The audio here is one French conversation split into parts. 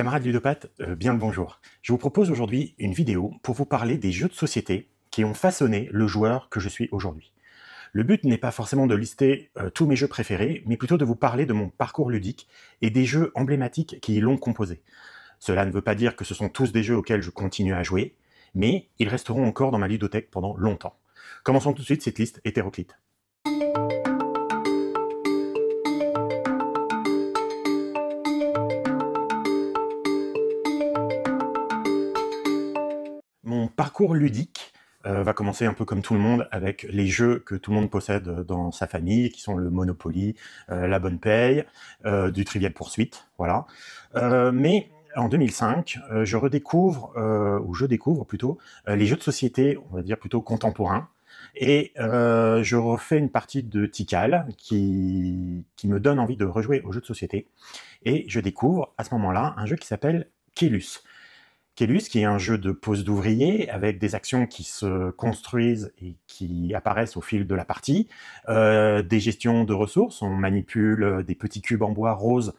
Camarades ludopathes, euh, bien le bonjour. Je vous propose aujourd'hui une vidéo pour vous parler des jeux de société qui ont façonné le joueur que je suis aujourd'hui. Le but n'est pas forcément de lister euh, tous mes jeux préférés, mais plutôt de vous parler de mon parcours ludique et des jeux emblématiques qui l'ont composé. Cela ne veut pas dire que ce sont tous des jeux auxquels je continue à jouer, mais ils resteront encore dans ma ludothèque pendant longtemps. Commençons tout de suite cette liste hétéroclite. parcours ludique euh, va commencer un peu comme tout le monde avec les jeux que tout le monde possède dans sa famille, qui sont le Monopoly, euh, la Bonne Paye, euh, du Trivial Poursuite, voilà. mais en 2005, je redécouvre, ou je découvre plutôt, les jeux de société, on va dire plutôt contemporains, et je refais une partie de Tikal qui, me donne envie de rejouer aux jeux de société. Et je découvre à ce moment-là un jeu qui s'appelle Kélus qui est un jeu de pose d'ouvrier avec des actions qui se construisent et qui apparaissent au fil de la partie, euh, des gestions de ressources, on manipule euh, des petits cubes en bois rose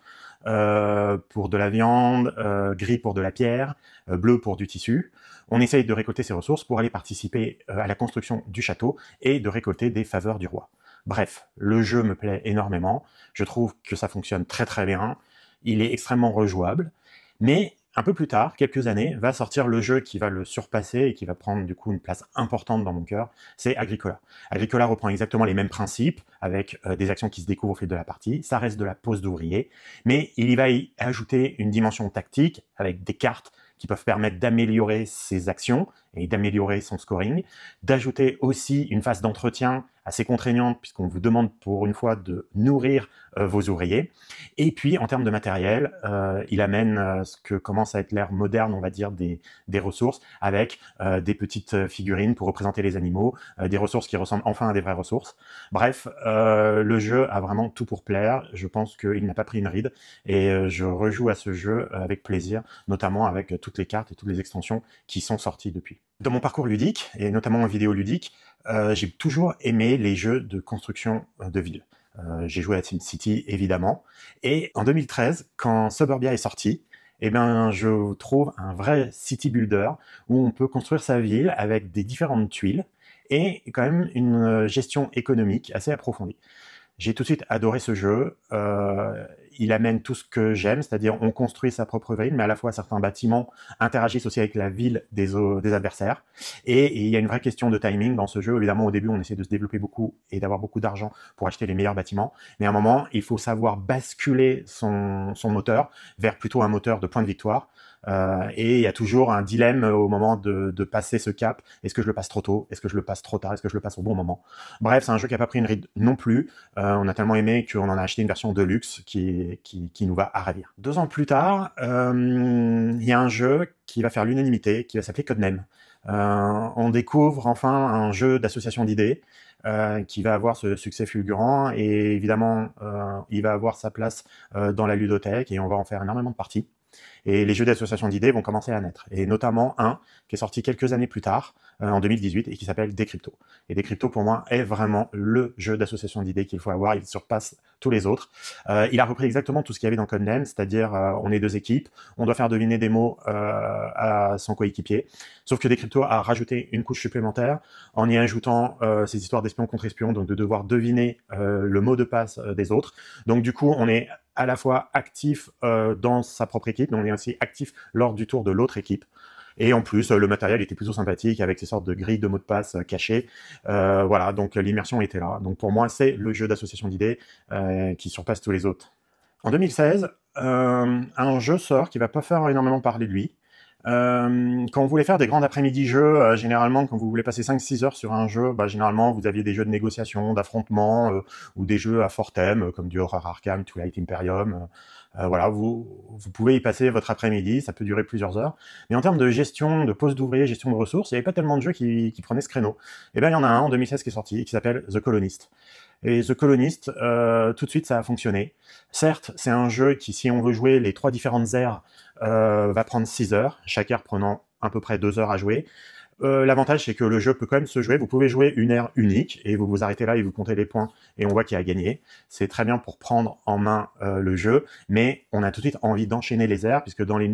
euh, pour de la viande, gris pour de la pierre, bleu pour du tissu. On essaye de récolter ces ressources pour aller participer à la construction du château et de récolter des faveurs du roi. Bref, le jeu me plaît énormément. Je trouve que ça fonctionne très très bien. Il est extrêmement rejouable. Mais un peu plus tard, quelques années, va sortir le jeu qui va le surpasser et qui va prendre du coup une place importante dans mon cœur, c'est Agricola. Agricola reprend exactement les mêmes principes, avec euh, des actions qui se découvrent au fil de la partie, ça reste de la pose d'ouvrier, mais il y va y ajouter une dimension tactique, avec des cartes qui peuvent permettre d'améliorer ses actions et d'améliorer son scoring, d'ajouter aussi une phase d'entretien assez contraignante puisqu'on vous demande pour une fois de nourrir euh, vos ouvriers. Et puis en termes de matériel, euh, il amène euh, ce que commence à être l'ère moderne, on va dire, des, des ressources avec des petites figurines pour représenter les animaux, des ressources qui ressemblent enfin à des vraies ressources. Bref, le jeu a vraiment tout pour plaire. Je pense qu'il n'a pas pris une ride et je rejoue à ce jeu avec plaisir, notamment avec toutes les cartes et toutes les extensions qui sont sorties depuis. Dans mon parcours ludique, et notamment en vidéo ludique, euh, j'ai toujours aimé les jeux de construction euh, de ville. Euh, j'ai joué à City, évidemment. Et en 2013, quand Suburbia est sorti, eh ben, je trouve un vrai city builder où on peut construire sa ville avec des différentes tuiles et quand même une gestion économique assez approfondie. J'ai tout de suite adoré ce jeu il amène tout ce que j'aime, c'est-à-dire on construit sa propre ville, mais à la fois certains bâtiments interagissent aussi avec la ville des, adversaires. Et, il y a une vraie question de timing dans ce jeu. Évidemment, au début, on essaie de se développer beaucoup et d'avoir beaucoup d'argent pour acheter les meilleurs bâtiments. Mais à un moment, il faut savoir basculer son moteur vers plutôt un moteur de point de victoire. Euh, et il y a toujours un dilemme au moment de, passer ce cap. Est-ce que je le passe trop tôt Est-ce que je le passe trop tard Est-ce que je le passe au bon moment Bref, c'est un jeu qui n'a pas pris une ride non plus. Euh, on a tellement aimé qu'on en a acheté une version de luxe qui, qui, nous va à ravir. Deux ans plus tard, euh, il y a un jeu qui va faire l'unanimité, qui va s'appeler Codename. on découvre enfin un jeu d'association d'idées qui va avoir ce succès fulgurant et évidemment il va avoir sa place dans la ludothèque et on va en faire énormément de parties. Et les jeux d'association d'idées vont commencer à naître. Et notamment un qui est sorti quelques années plus tard, euh, en 2018, et qui s'appelle Décrypto. Et Décrypto, pour moi, est vraiment le jeu d'association d'idées qu'il faut avoir. Il surpasse tous les autres. Euh, il a repris exactement tout ce qu'il y avait dans Codename, c'est-à-dire euh, on est deux équipes, on doit faire deviner des mots à son coéquipier. Sauf que Décrypto a rajouté une couche supplémentaire en y ajoutant ces histoires d'espion contre espion, donc de devoir deviner le mot de passe des autres. Donc du coup, on est à la fois actif dans sa propre équipe, donc on aussi actif lors du tour de l'autre équipe. Et en plus, le matériel était plutôt sympathique avec ces sortes de grilles de mots de passe euh, cachées. Euh, voilà, donc euh, l'immersion était là. Donc pour moi, c'est le jeu d'association d'idées qui surpasse tous les autres. En 2016, un jeu sort qui va pas faire énormément parler de lui. quand on voulait faire des grands après-midi jeux, généralement, quand vous voulez passer 5-6 heures sur un jeu, bah, généralement, vous aviez des jeux de négociation, d'affrontement, ou des jeux à fort thème, comme du Horror Arkham, Twilight Imperium. Euh, voilà, vous, vous pouvez y passer votre après-midi, ça peut durer plusieurs heures. Mais en termes de gestion, de poste d'ouvrier, gestion de ressources, il n'y avait pas tellement de jeux qui, qui prenaient ce créneau. Et eh bien, il y en a un en 2016 qui est sorti, qui s'appelle The Colonist. Et The Colonist, euh, tout de suite, ça a fonctionné. Certes, c'est un jeu qui, si on veut jouer les trois différentes aires, euh, va prendre 6 heures, chaque aire prenant à peu près 2 heures à jouer. Euh, l'avantage, c'est que le jeu peut quand même se jouer. Vous pouvez jouer une aire unique et vous vous arrêtez là et vous comptez les points et on voit qui a gagné. C'est très bien pour prendre en main euh, le jeu, mais on a tout de suite envie d'enchaîner les airs puisque dans les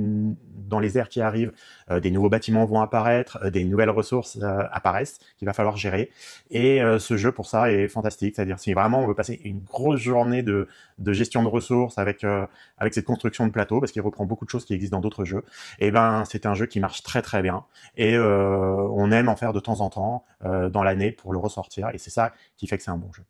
dans les airs qui arrivent, euh, des nouveaux bâtiments vont apparaître, euh, des nouvelles ressources euh, apparaissent qu'il va falloir gérer. Et ce jeu, pour ça, est fantastique. C'est-à-dire, si vraiment on veut passer une grosse journée de, gestion de ressources avec, cette construction de plateau, parce qu'il reprend beaucoup de choses qui existent dans d'autres jeux, et eh ben c'est un jeu qui marche très très bien. Et on aime en faire de temps en temps dans l'année pour le ressortir. Et c'est ça qui fait que c'est un bon jeu.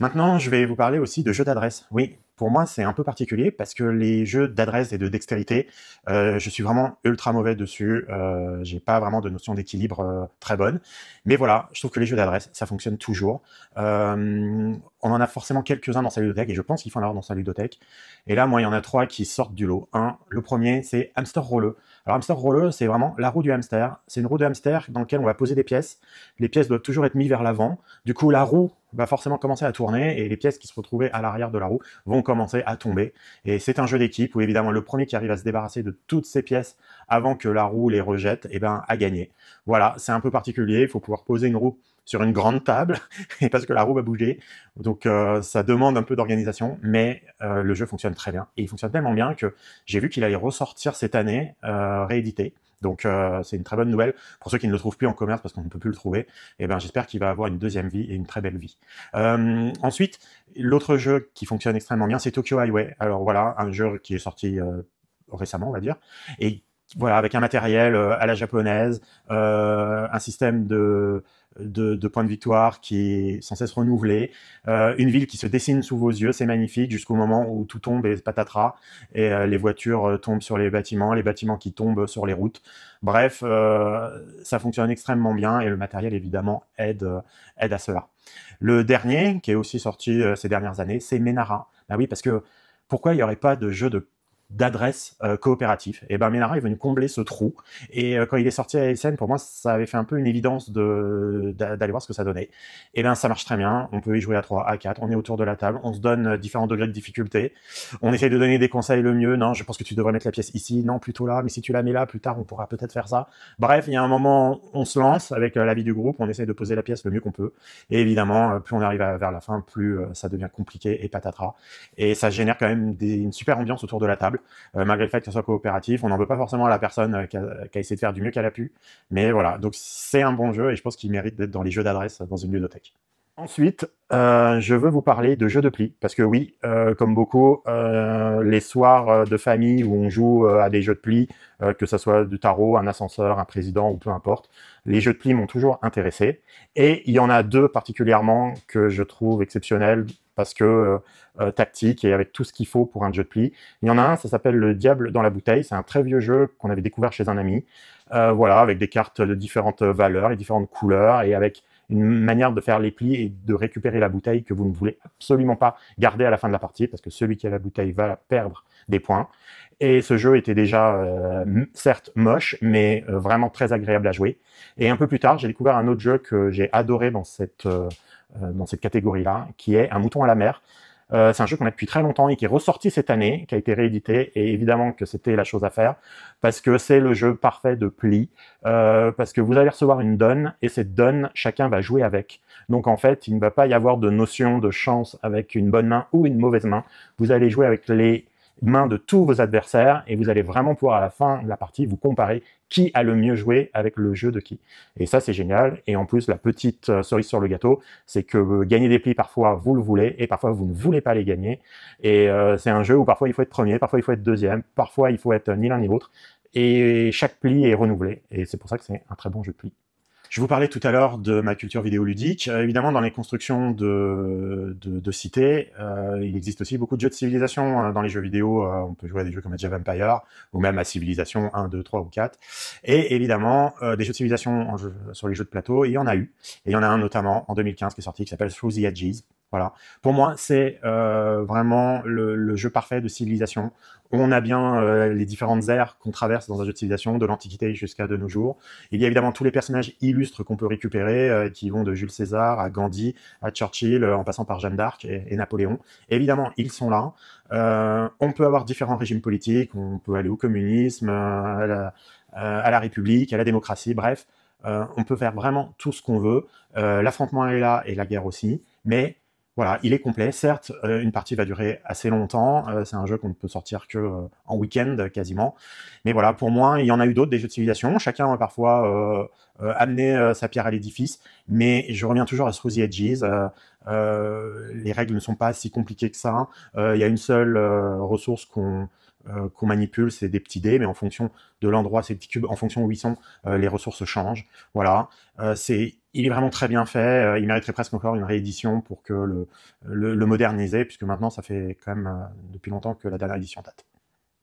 Maintenant, je vais vous parler aussi de jeux d'adresse. Oui, pour moi, c'est un peu particulier parce que les jeux d'adresse et de dextérité, euh, je suis vraiment ultra mauvais dessus. Je euh, j'ai pas vraiment de notion d'équilibre euh, très bonne. Mais voilà, je trouve que les jeux d'adresse, ça fonctionne toujours. on en a forcément quelques-uns dans sa ludothèque et je pense qu'il faut en avoir dans sa ludothèque. Et là, moi, il y en a trois qui sortent du lot. Un, le premier, c'est Hamster Roller. Alors, Hamster Rolleux, c'est vraiment la roue du hamster. C'est une roue de hamster dans laquelle on va poser des pièces. Les pièces doivent toujours être mises vers l'avant. Du coup, la roue va forcément commencer à tourner et les pièces qui se retrouvaient à l'arrière de la roue vont commencer à tomber. Et c'est un jeu d'équipe où évidemment le premier qui arrive à se débarrasser de toutes ces pièces avant que la roue les rejette, et eh ben, a gagné. Voilà, c'est un peu particulier, il faut pouvoir poser une roue sur une grande table et parce que la roue va bouger. Donc euh, ça demande un peu d'organisation, mais euh, le jeu fonctionne très bien. Et il fonctionne tellement bien que j'ai vu qu'il allait ressortir cette année, euh, réédité. Donc euh, c'est une très bonne nouvelle pour ceux qui ne le trouvent plus en commerce parce qu'on ne peut plus le trouver. Et eh ben j'espère qu'il va avoir une deuxième vie et une très belle vie. Euh, ensuite, l'autre jeu qui fonctionne extrêmement bien, c'est Tokyo Highway. Alors voilà, un jeu qui est sorti euh, récemment, on va dire, et voilà avec un matériel à la japonaise, un système de de, points de victoire qui est sans cesse renouvelé. Euh, une ville qui se dessine sous vos yeux, c'est magnifique, jusqu'au moment où tout tombe et patatras, et euh, les voitures euh, tombent sur les bâtiments, les bâtiments qui tombent sur les routes. Bref, ça fonctionne extrêmement bien et le matériel évidemment aide, aide à cela. Le dernier, qui est aussi sorti ces dernières années, c'est Menara. Bah oui, parce que pourquoi il n'y aurait pas de jeu de d'adresse euh, coopérative, Et ben Ménara est venu combler ce trou. Et euh, quand il est sorti à ASN, pour moi, ça avait fait un peu une évidence de d'aller voir ce que ça donnait. Et ben ça marche très bien. On peut y jouer à 3, à 4. On est autour de la table. On se donne euh, différents degrés de difficulté. On essaye de donner des conseils le mieux. Non, je pense que tu devrais mettre la pièce ici. Non, plutôt là. Mais si tu la mets là, plus tard, on pourra peut-être faire ça. Bref, il y a un moment, on se lance avec l'avis du groupe. On essaye de poser la pièce le mieux qu'on peut. Et évidemment, plus on arrive vers la fin, plus ça devient compliqué et patatras. Et ça génère quand même des, une super ambiance autour de la table. Euh, malgré le fait que ce soit coopératif. On n'en veut pas forcément à la personne euh, qui a, essayé de faire du mieux qu'elle a pu. Mais voilà, donc c'est un bon jeu et je pense qu'il mérite d'être dans les jeux d'adresse dans une bibliothèque. Ensuite, euh, je veux vous parler de jeux de pli, parce que oui, comme beaucoup, les soirs de famille où on joue à des jeux de pli, que ce soit du tarot, un ascenseur, un président ou peu importe, les jeux de pli m'ont toujours intéressé. Et il y en a deux particulièrement que je trouve exceptionnels, parce que euh, euh, tactique et avec tout ce qu'il faut pour un jeu de pli. Il y en a un, ça s'appelle Le Diable dans la bouteille. C'est un très vieux jeu qu'on avait découvert chez un ami. Euh, voilà, avec des cartes de différentes valeurs et différentes couleurs et avec une manière de faire les plis et de récupérer la bouteille que vous ne voulez absolument pas garder à la fin de la partie parce que celui qui a la bouteille va perdre des points. Et ce jeu était déjà certes moche, mais vraiment très agréable à jouer. Et un peu plus tard, j'ai découvert un autre jeu que j'ai adoré dans cette euh, dans cette catégorie-là, qui est Un mouton à la mer. Euh, c'est un jeu qu'on a depuis très longtemps et qui est ressorti cette année, qui a été réédité, et évidemment que c'était la chose à faire, parce que c'est le jeu parfait de pli, euh, parce que vous allez recevoir une donne, et cette donne, chacun va jouer avec. Donc en fait, il ne va pas y avoir de notion de chance avec une bonne main ou une mauvaise main, vous allez jouer avec les main de tous vos adversaires et vous allez vraiment pouvoir à la fin de la partie vous comparer qui a le mieux joué avec le jeu de qui. Et ça c'est génial. Et en plus la petite euh, cerise sur le gâteau, c'est que euh, gagner des plis parfois vous le voulez et parfois vous ne voulez pas les gagner. Et euh, c'est un jeu où parfois il faut être premier, parfois il faut être deuxième, parfois il faut être ni l'un ni l'autre. Et chaque pli est renouvelé. Et c'est pour ça que c'est un très bon jeu de pli. Je vous parlais tout à l'heure de ma culture vidéoludique. Euh, évidemment, dans les constructions de, cités, euh, il existe aussi beaucoup de jeux de civilisation. Hein. Dans les jeux vidéo, euh, on peut jouer à des jeux comme Age of Empire ou même à Civilisation 1, 2, 3 ou 4. Et évidemment, des jeux de civilisation sur les jeux de plateau, il y en a eu. Et il y en a un notamment en 2015 qui est sorti qui s'appelle Through the Edges voilà. Pour moi, c'est euh, vraiment le, jeu parfait de civilisation. On a bien euh, les différentes aires qu'on traverse dans un jeu de civilisation, de l'Antiquité jusqu'à de nos jours. Il y a évidemment tous les personnages illustres qu'on peut récupérer, euh, qui vont de Jules César à Gandhi, à Churchill, en passant par Jeanne d'Arc et, Napoléon. évidemment, ils sont là. on peut avoir différents régimes politiques, on peut aller au communisme, à la, à la République, à la démocratie, bref. on peut faire vraiment tout ce qu'on veut. L'affrontement est là et la guerre aussi. Mais voilà, il est complet, certes, euh, une partie va durer assez longtemps, euh, c'est un jeu qu'on ne peut sortir que euh, en week-end quasiment, mais voilà, pour moi, il y en a eu d'autres, des jeux de civilisation, chacun a parfois euh, amené sa pierre à l'édifice, mais je reviens toujours à Through the Edges, les règles ne sont pas si compliquées que ça, il y a une seule ressource qu'on qu'on manipule, c'est des petits dés, mais en fonction de l'endroit, ces petits cubes, en fonction où ils sont, les ressources changent. Voilà, euh, c'est il est vraiment très bien fait. Euh, il mériterait presque encore une réédition pour que le, moderniser, puisque maintenant, ça fait quand même euh, depuis longtemps que la dernière édition date.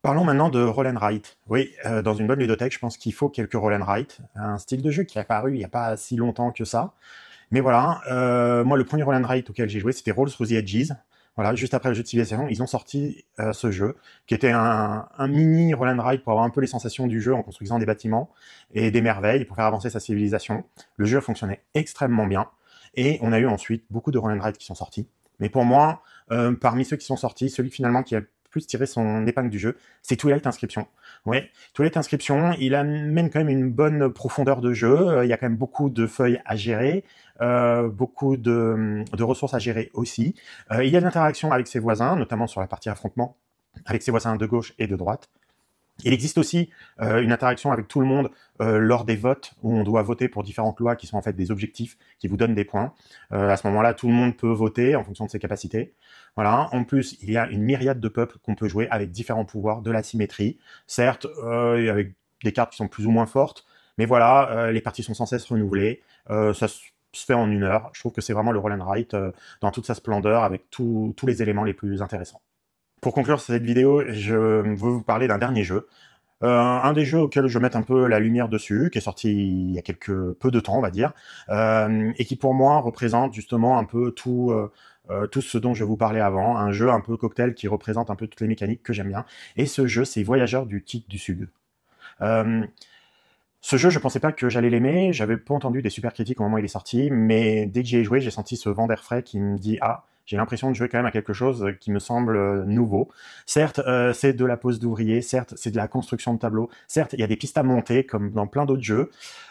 Parlons maintenant de Roll Wright. Oui, euh, dans une bonne ludothèque, je pense qu'il faut quelques Roll Wright, un style de jeu qui est apparu il n'y a pas si longtemps que ça. Mais voilà, moi le premier Roll Wright auquel j'ai joué, c'était Rolls Through Edges, voilà, juste après le jeu de civilisation, ils ont sorti euh, ce jeu, qui était un, mini roll ride pour avoir un peu les sensations du jeu en construisant des bâtiments et des merveilles pour faire avancer sa civilisation. Le jeu fonctionnait extrêmement bien. Et on a eu ensuite beaucoup de roll qui sont sortis. Mais pour moi, euh, parmi ceux qui sont sortis, celui finalement qui a plus tirer son épingle du jeu, c'est Twilight Inscription. Ouais, Twilight Inscription, il amène quand même une bonne profondeur de jeu. Euh, il y a quand même beaucoup de feuilles à gérer, euh, beaucoup hum, de, ressources à gérer aussi. Euh, il y a de l'interaction avec ses voisins, notamment sur la partie affrontement avec ses voisins de gauche et de droite. Il existe aussi euh, une interaction avec tout le monde euh, lors des votes où on doit voter pour différentes lois qui sont en fait des objectifs qui vous donnent des points. Euh, à ce moment-là, tout le monde peut voter en fonction de ses capacités. Voilà. En plus, il y a une myriade de peuples qu'on peut jouer avec différents pouvoirs, de la symétrie, certes, avec des cartes qui sont plus ou moins fortes, mais voilà, les parties sont sans cesse renouvelées. ça se fait en une heure. Je trouve que c'est vraiment le Roll and Write dans toute sa splendeur avec tous les éléments les plus intéressants. Pour conclure cette vidéo, je veux vous parler d'un dernier jeu. Euh, un des jeux auxquels je mets un peu la lumière dessus, qui est sorti il y a quelques peu de temps, on va dire, euh, et qui pour moi représente justement un peu euh, tout, ce dont je vous parlais avant, un jeu un peu cocktail qui représente un peu toutes les mécaniques que j'aime bien. Et ce jeu, c'est Voyageurs du Tic du Sud. ce jeu, je ne pensais pas que j'allais l'aimer, j'avais pas entendu des super critiques au moment où il est sorti, mais dès que j'y ai joué, j'ai senti ce vent d'air frais qui me dit ah, j'ai l'impression de jouer quand même à quelque chose euh, qui me semble euh, nouveau. Certes, euh, c'est de la pose d'ouvriers, certes, c'est de la construction de tableaux, certes, il y a des pistes à monter comme dans plein d'autres jeux,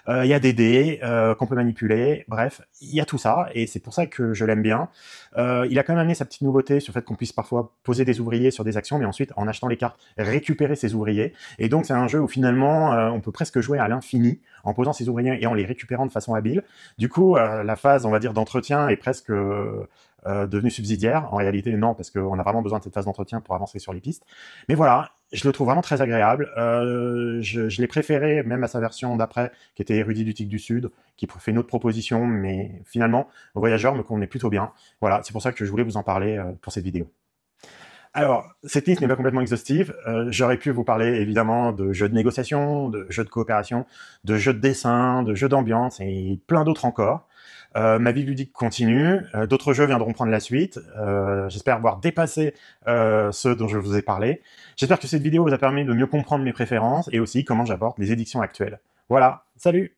il y a des dés qu'on peut manipuler, bref, il y a tout ça, et c'est pour ça que je l'aime bien. il a quand même amené sa petite nouveauté sur le fait qu'on puisse parfois poser des ouvriers sur des actions, mais ensuite, en achetant les cartes, récupérer ces ouvriers. Et donc, c'est un jeu où finalement, on peut presque jouer à l'infini en posant ses ouvriers et en les récupérant de façon habile. Du coup, la phase, on va dire, d'entretien est presque euh, devenu subsidiaire. En réalité, non, parce qu'on a vraiment besoin de cette phase d'entretien pour avancer sur les pistes. Mais voilà, je le trouve vraiment très agréable. Euh, je, l'ai préféré même à sa version d'après, qui était Érudit du Tic du Sud, qui fait une autre proposition, mais finalement, Voyageur me convenait plutôt bien. Voilà, c'est pour ça que je voulais vous en parler euh, pour cette vidéo. Alors, cette liste n'est pas complètement exhaustive. J'aurais pu vous parler évidemment de jeux de négociation, de jeux de coopération, de jeux de dessin, de jeux d'ambiance et plein d'autres encore. Euh, ma vie ludique continue. Euh, d'autres jeux viendront prendre la suite. Euh, j'espère avoir dépassé ceux dont je vous ai parlé. J'espère que cette vidéo vous a permis de mieux comprendre mes préférences et aussi comment j'apporte les éditions actuelles. Voilà, salut